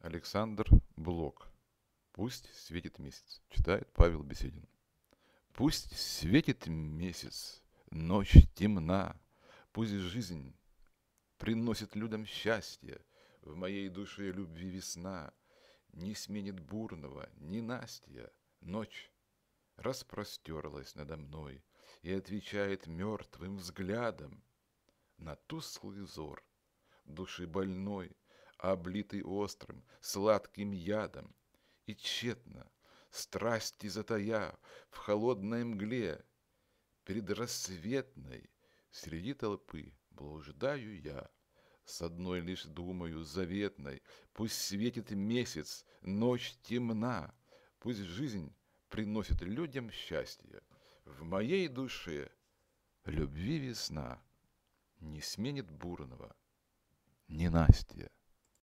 Александр Блок. «Пусть светит месяц», читает Павел Беседин. «Пусть светит месяц, ночь темна, пусть жизнь приносит людям счастье, в моей душе любви весна, не сменит бурного, не Настя, ночь распростерлась надо мной и отвечает мертвым взглядом на тусклый взор души больной, облитый острым, сладким ядом. И тщетно, страсти затая, в холодной мгле, предрассветной, среди толпы блуждаю я. С одной лишь думаю заветной, пусть светит месяц, ночь темна, пусть жизнь приносит людям счастье. В моей душе любви весна не сменит бурного ненастья.